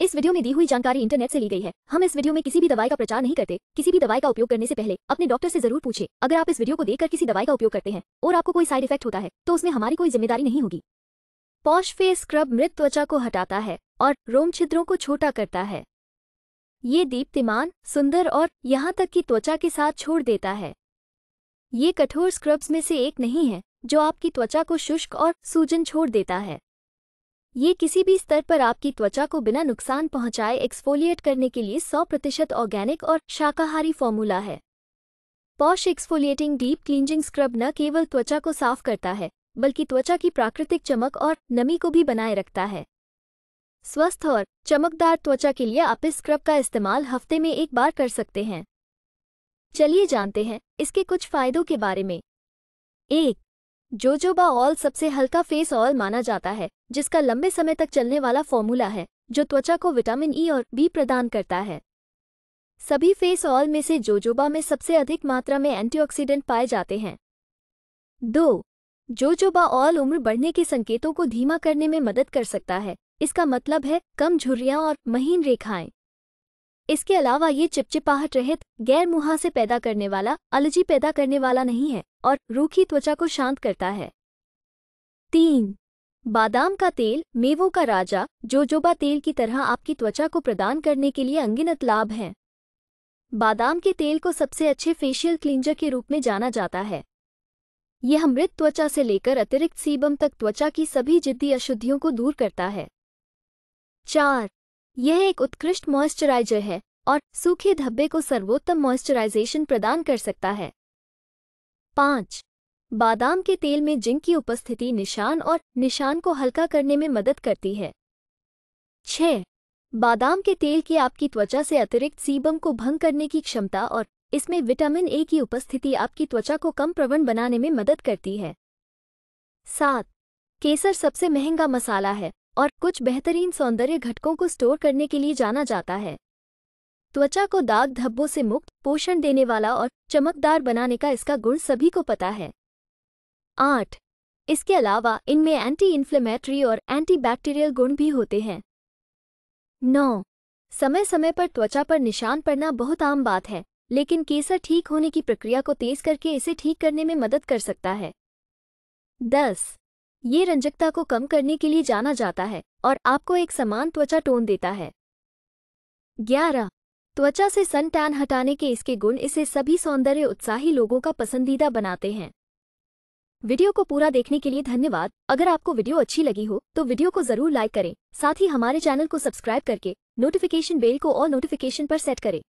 इस वीडियो में दी हुई जानकारी इंटरनेट से ली गई है हम इस वीडियो में किसी भी दवाई का प्रचार नहीं करते किसी भी दवाई का उपयोग करने से पहले अपने डॉक्टर से जरूर पूछे अगर आप इस वीडियो को देखकर किसी दवाई का उपयोग करते हैं और आपको कोई साइड इफेक्ट होता है तो उसमें हमारी कोई जिम्मेदारी नहीं होगी पॉश फेस स्क्रब मृत त्वचा को हटाता है और रोम छिद्रों को छोटा करता है ये दीप्तिमान सुंदर और यहाँ तक कि त्वचा के साथ छोड़ देता है ये कठोर स्क्रब्स में से एक नहीं है जो आपकी त्वचा को शुष्क और सूजन छोड़ देता है ये किसी भी स्तर पर आपकी त्वचा को बिना नुकसान पहुंचाए एक्सफोलिएट करने के लिए 100 प्रतिशत ऑर्गेनिक और शाकाहारी फॉर्मूला है posh exfoliating deep cleansing scrub न केवल त्वचा को साफ करता है बल्कि त्वचा की प्राकृतिक चमक और नमी को भी बनाए रखता है स्वस्थ और चमकदार त्वचा के लिए आप इस स्क्रब का इस्तेमाल हफ्ते में एक बार कर सकते हैं चलिए जानते हैं इसके कुछ फायदों के बारे में एक जोजोबा ऑल सबसे हल्का फेस ऑयल माना जाता है जिसका लंबे समय तक चलने वाला फॉर्मूला है जो त्वचा को विटामिन ई e और बी प्रदान करता है सभी फेस ऑयल में से जोजोबा में सबसे अधिक मात्रा में एंटीऑक्सीडेंट पाए जाते हैं दो जोजोबा ऑयल उम्र बढ़ने के संकेतों को धीमा करने में मदद कर सकता है इसका मतलब है कम झुर्रियाँ और महीन रेखाएं इसके अलावा ये चिपचिपाहट रहित गैर मुहा से पैदा करने वाला अलर्जी पैदा करने वाला नहीं है और रूखी त्वचा को शांत करता है तीन बादाम का तेल मेवों का राजा जोजोबा तेल की तरह आपकी त्वचा को प्रदान करने के लिए अंगिनत लाभ हैं बादाम के तेल को सबसे अच्छे फेशियल क्लींजर के रूप में जाना जाता है यह मृत त्वचा से लेकर अतिरिक्त सीबम तक त्वचा की सभी जिद्दी अशुद्धियों को दूर करता है चार यह एक उत्कृष्ट मॉइस्चराइजर है और सूखे धब्बे को सर्वोत्तम मॉइस्चराइजेशन प्रदान कर सकता है पाँच बादाम के तेल में जिंक की उपस्थिति निशान और निशान को हल्का करने में मदद करती है छ बादाम के तेल की आपकी त्वचा से अतिरिक्त सीबम को भंग करने की क्षमता और इसमें विटामिन ए की उपस्थिति आपकी त्वचा को कम प्रवण बनाने में मदद करती है सात केसर सबसे महंगा मसाला है और कुछ बेहतरीन सौंदर्य घटकों को स्टोर करने के लिए जाना जाता है त्वचा को दाग धब्बों से मुक्त पोषण देने वाला और चमकदार बनाने का इसका गुण सभी को पता है आठ इसके अलावा इनमें एंटी इन्फ्लेमेटरी और एंटीबैक्टीरियल गुण भी होते हैं नौ समय समय पर त्वचा पर निशान पड़ना बहुत आम बात है लेकिन केसर ठीक होने की प्रक्रिया को तेज करके इसे ठीक करने में मदद कर सकता है दस ये रंजकता को कम करने के लिए जाना जाता है और आपको एक समान त्वचा टोन देता है ग्यारह त्वचा से सन टैन हटाने के इसके गुण इसे सभी सौंदर्य उत्साही लोगों का पसंदीदा बनाते हैं वीडियो को पूरा देखने के लिए धन्यवाद अगर आपको वीडियो अच्छी लगी हो तो वीडियो को जरूर लाइक करें साथ ही हमारे चैनल को सब्सक्राइब करके नोटिफिकेशन बेल को और नोटिफिकेशन पर सेट करें